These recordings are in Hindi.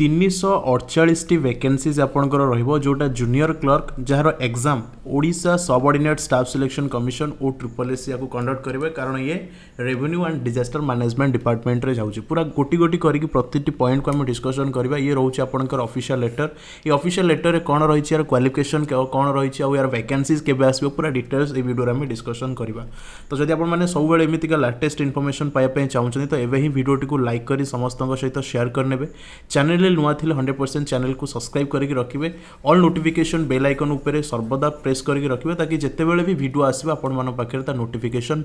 ତିନିଶହ ଅଠଚାଳିଶଟି ଭେକେନ୍ସିଜ୍ ଆପଣଙ୍କର ରହିବ ଯେଉଁଟା ଜୁନିୟର କ୍ଲର୍କ ଯାହାର exam Odisha subordinate staff selection commission O triple S ଏହାକୁ କଣ୍ଡକ୍ଟ କରିବେ କାରଣ ଇଏ ରେଭିନ୍ୟୁ ଆଣ୍ଡ ଡିଜାଷ୍ଟର ମ୍ୟାନେଜମେଣ୍ଟ ଡିପାର୍ଟମେଣ୍ଟରେ ଯାଉଛି ପୁରା ଗୋଟି ଗୋଟି କରିକି ପ୍ରତିଟି ପଏଣ୍ଟକୁ ଆମେ ଡିସ୍କସନ୍ କରିବା ଇଏ ରହୁଛି ଆପଣଙ୍କର ଅଫିସିଆଲ୍ ଲେଟର ଏ ଅଫିସିଆଲ୍ ଲେଟରରେ କ'ଣ ରହିଛି ଏହାର କ୍ୱାଲିଫିକେସନ୍ କ'ଣ ରହିଛି ଆଉ ଏହାର ଭେକେନ୍ସିଜ୍ କେବେ ଆସିବ ପୁରା ଡିଟେଲ୍ସ ଏ ଭିଡ଼ିଓରେ ଆମେ ଡିସ୍କସନ୍ କରିବା ତ ଯଦି ଆପଣମାନେ ସବୁବେଳେ ଏମିତିକା ଲାଟେଷ୍ଟ ଇନଫର୍ମେସନ୍ ପାଇବା ପାଇଁ ଚାହୁଁଛନ୍ତି ତ ଏବେ ହିଁ ଭିଡ଼ିଓଟିକୁ ଲାଇକ୍ କରି ସମସ୍ତଙ୍କ ସହିତ ସେୟାର କରିନେବେ ଚ୍ୟାନେଲ୍ चेल नुआ थे हंड्रेड परसेंट चैनल को सब्सक्राइब करके रखिए अल् नोटिकेसन बेल आइकन उपर सर्वदा प्रेस करके रखिए ताकि जितेबले भी भिड आसो आपखे नोटिकेसन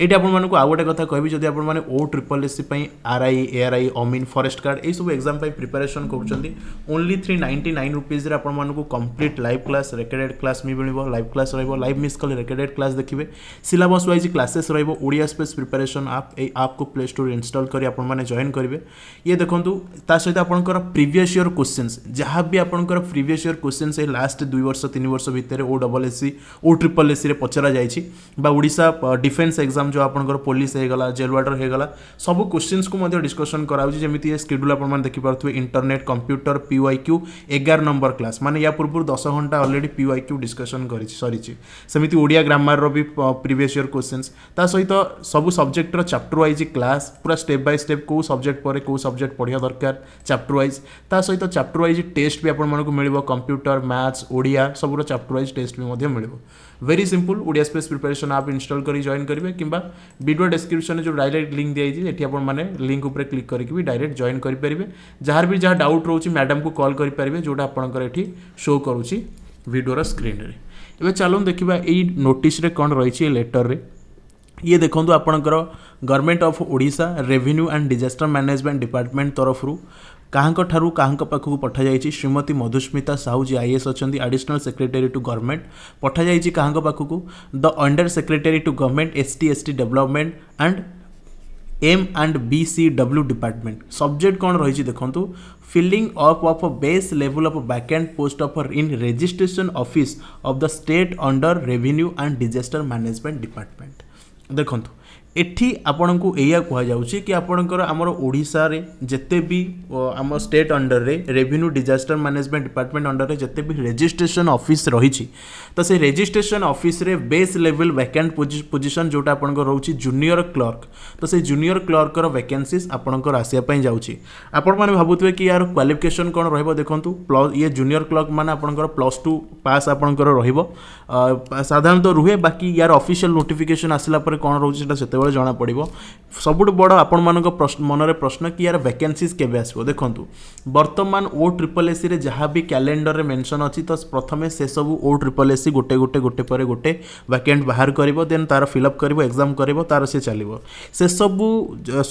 ये आपको आउ गोटे कथा कहि जब आपने ओ ट्रिपल एस पाई R I A R I अमिन फरेस्ट कार्ड यू एक्जाम प्रिपेरेसन करते ओनली थ्री नाइंटी नाइन रुपीज्रे आपको complete live class recorded class भी मिले लाइव क्लास रोक लाइव मिस कले रेकेडेड क्लास देखिए सिलबस वाइज क्लासेस रोडिया प्रिपेरेसन आप को प्ले स्टोर इनस्टल कर जॉन करेंगे ये देखो ता सहित आपंकर प्रिवियस इयर क्वेश्चन जहाँ भी आपंकर प्रिवियस इयर क्वेश्चन से लास्ट दुई वर्ष तीन वर्ष भितर O double S C O triple S C पचरा जाए डिफेन्स एक्जाम जो आपंकर पुलिस होगा जेलवाडर होगा सब क्वेश्चन को डिस्कसन कराऊँ जमी स्कड्यूल आप देखिपे इंटरनेट कंप्यूटर पीवई क्यू एगार नंबर क्लास मैंने या पूर्व दस घंटा अलरेडी पीवई क्यू डिस्कसन कर सरी सेमती ओडिया ग्रामर भी प्रिवियस इयर क्वेश्चन सहित सब सब्जेक्टर चैप्टर वाइज क्लास पूरा स्टेप बाय स्टेप कौ सब्जेक्ट पर कौ सब्जेक्ट पढ़ा दरकार चैप्टर व्वज ता सहित चैप्टर व्वज टेस्ट भी आपको मिले कंप्यूटर मैथ्स ओडिया सबूर चैप्टर व्वज टेस्ट भी मिले very simple Odia space preparation आप इनस्टल कर जॉन करेंगे किंवा वीडियो डिस्क्रिप्शन में जो डायरेक्ट लिंक दिखाई आप लिंक उपर क्लिक करके भी डायरेक्ट जॉन करेंगे जहाँ भी जहाँ डाउट रोचे मैडम को कल करेंगे जोटा आपंकर शो करुच्ची भिडर स्क्रीन में एवं चलो देखा यही नोटिस कौन रही है लेटर में ये देखो आपणकर government of Odisha revenue and disaster management department तरफ कहाँ कहाँ पाखक पठा जाइए श्रीमती मधुस्मिता साहू जी आईएस अच्छा आडिशनाल सेक्रेटरी टू गवर्नमेंट पठा जाइए कहाँ पाखक the under secretary to government S T S T development and M and B C W department subject कौन रही देखो filling up of base level of vacant post of in registration offices of the state under revenue and disaster management department দেখন্তু ଏଠି ଆପଣଙ୍କୁ ଏଇଆ କୁହାଯାଉଛି କି ଆପଣଙ୍କର ଆମର ଓଡ଼ିଶାରେ ଯେତେ ବି ଆମ ଷ୍ଟେଟ୍ ଅଣ୍ଡରରେ ରେଭିନ୍ୟୁ ଡିଜାଷ୍ଟର ମ୍ୟାନେଜମେଣ୍ଟ ଡିପାର୍ଟମେଣ୍ଟ ଅଣ୍ଡରରେ ଯେତେ ବି ରେଜିଷ୍ଟ୍ରେସନ ଅଫିସ୍ ରହିଛି ତ ସେ ରେଜିଷ୍ଟ୍ରେସନ ଅଫିସରେ ବେସ୍ ଲେଭେଲ୍ ଭ୍ୟାକାଣ୍ଟ ପୋଜିସନ୍ ଯେଉଁଟା ଆପଣଙ୍କର ରହୁଛି ଜୁନିୟର କ୍ଲର୍କ ତ ସେ ଜୁନିୟର କ୍ଲର୍କର ଭ୍ୟାକେନ୍ସିସ୍ ଆପଣଙ୍କର ଆସିବା ପାଇଁ ଯାଉଛି ଆପଣମାନେ ଭାବୁଥିବେ କି ୟାର କ୍ୱାଲିଫିକେସନ୍ କ'ଣ ରହିବ ଦେଖନ୍ତୁ ପ୍ଲସ୍ ଇଏ ଜୁନିୟର କ୍ଲର୍କ ମାନେ ଆପଣଙ୍କର ପ୍ଲସ୍ ଟୁ ପାସ୍ ଆପଣଙ୍କର ରହିବ ସାଧାରଣତଃ ରୁହେ ବାକି ୟାର ଅଫିସିଆଲ ନୋଟିଫିକେସନ୍ ଆସିଲା ପରେ କ'ଣ ରହୁଛି ସେଟା ସେତେବେଳେ ସେତେବେଳେ ଜଣାପଡ଼ିବ ସବୁଠୁ ବଡ଼ ଆପଣମାନଙ୍କ ପ୍ରଶ୍ନ ମନରେ ପ୍ରଶ୍ନ କି ୟାର ଭ୍ୟାକେନ୍ସିଜ୍ କେବେ ଆସିବ ଦେଖନ୍ତୁ ବର୍ତ୍ତମାନ ଓ ଟ୍ରିପଲ୍ ଏସିରେ ଯାହା ବି କ୍ୟାଲେଣ୍ଡରରେ ମେନ୍ସନ୍ ଅଛି ତ ପ୍ରଥମେ ସେସବୁ ଓ ଟ୍ରିପଲ୍ ଏସି ଗୋଟେ ଗୋଟେ ଗୋଟେ ପରେ ଗୋଟେ ଭ୍ୟାକେଣ୍ଟ ବାହାର କରିବ ଦେନ୍ ତା'ର ଫିଲ୍ଅପ୍ କରିବ ଏକ୍ଜାମ୍ କରିବ ତା'ର ସେ ଚାଲିବ ସେସବୁ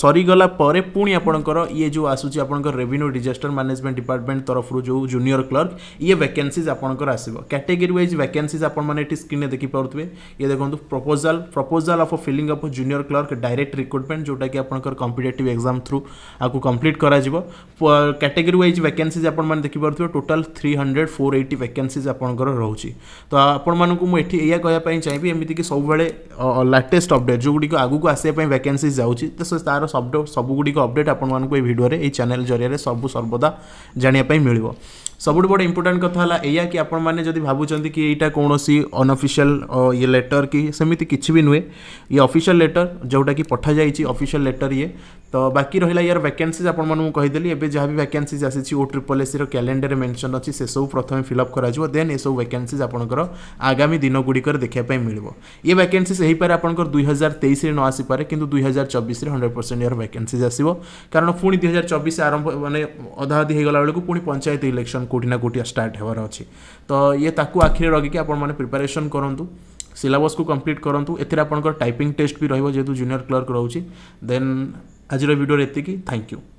ସରିଗଲା ପରେ ପୁଣି ଆପଣଙ୍କର ଇଏ ଯେଉଁ ଆସୁଛି ଆପଣଙ୍କର ରେଭିନ୍ୟୁ ଡିଜାଷ୍ଟର ମ୍ୟାନେଜମେଣ୍ଟ ଡିପାର୍ଟମେଣ୍ଟ ତରଫରୁ ଯେଉଁ ଜୁନିୟର କ୍ଲର୍କ ଇଏ ଭ୍ୟାକେନ୍ସିଜ୍ ଆପଣଙ୍କର ଆସିବ କ୍ୟାଟେଗୋରୀ ୱାଇଜ୍ ଭ୍ୟାକେନ୍ସିଜ୍ ଆପଣମାନେ ଏଠି ସ୍କ୍ରିନ୍ରେ ଦେଖିପାରୁଥିବେ ଇଏ ଦେଖନ୍ତୁ proposal proposal of filling of junior senior clerk direct recruitment जोटा कि आप कंपिटेट एक्जाम थ्रू आपको कम्प्लीट कर कैटेगरी वाइज वैकेंसीज आपने देखिपे total three hundred four eighty vacancies आपंकर रोचे तो आपँ कहपाई चाहिए एमती कि सब लाटेस्ट अपडेट जो जोगुड़ी आगे आसने वैकेंसीज जाए तो तार सब सबग अपडेट ये चेल जरिए सब सर्वदा जानापी मिल सबुठ बड़े इंपोर्टाट कथा या कि आपड़ी भावुंत कि यहाँ कौन अनअफिशियाल ये लेटर कि सेमती किसी भी नुहे ये अफिशियाल लेटर जोटा कि पठा जाइए अफिशियाल लेटर ये ତ ବାକି ରହିଲା ୟାର ଭ୍ୟାକେନ୍ସିଜ୍ ଆପଣମାନଙ୍କୁ କହିଦେଲି ଏବେ ଯାହା ବି ଭ୍ୟାକେନ୍ସିଜ୍ ଆସିଛି ଓ ଟ୍ରିପଲ୍ ଏସ୍ସିର କ୍ୟାଲେଣ୍ଡରରେ ମେନ୍ସନ୍ ଅଛି ସେସବୁ ପ୍ରଥମେ ଫିଲ୍ଅପ୍ କରାଯିବ ଦେନ୍ ଏସବୁ ଭ୍ୟାକେନ୍ସିଜ୍ ଆପଣଙ୍କର ଆଗାମୀ ଦିନଗୁଡ଼ିକରେ ଦେଖିବା ପାଇଁ ମିଳିବ ଏ ଭ୍ୟାକେନ୍ସିଜ୍ ହେଇପାରେ ଆପଣଙ୍କର ଦୁଇ ହଜାର ତେଇଶରେ ନ ଆସିପାରେ କିନ୍ତୁ ଦୁଇ ହଜାର ଚବିଶରେ ହଣ୍ଡ୍ରେଡ଼ ପରସେଣ୍ଟ ୟାର ଭ୍ୟାକେନ୍ସିଜ୍ ଆସିବ କାରଣ ପୁଣି ଦୁଇ ହଜାର ଚବିଶ ଆରମ୍ଭ ମାନେ ଅଧାଅଧି ହେଇଗଲା ବେଳକୁ ପୁଣି ପଞ୍ଚାୟତ ଇଲେକ୍ସନ୍ କେଉଁଠି ନା କେଉଁଠି ଷ୍ଟାର୍ଟ ହେବାର ଅଛି ତ ଇଏ ତାକୁ ଆଖିରେ ରଖିକି ଆପଣମାନେ ପ୍ରିପାରେସନ୍ କରନ୍ତୁ ସିଲାବସ୍କୁ କମ୍ପ୍ଲିଟ୍ କରନ୍ତୁ ଏଥିରେ ଆପଣଙ୍କର ଟାଇପିଂ ଟେଷ୍ଟ ବି ରହିବ ଯେହେତୁ ଜୁନିୟର କ୍ଲର୍କ ରହୁଛି ଦେନ୍ ଆଜିର ଭିଡ଼ିଓରେ ଏତିକି ଥ୍ୟାଙ୍କ ୟୁ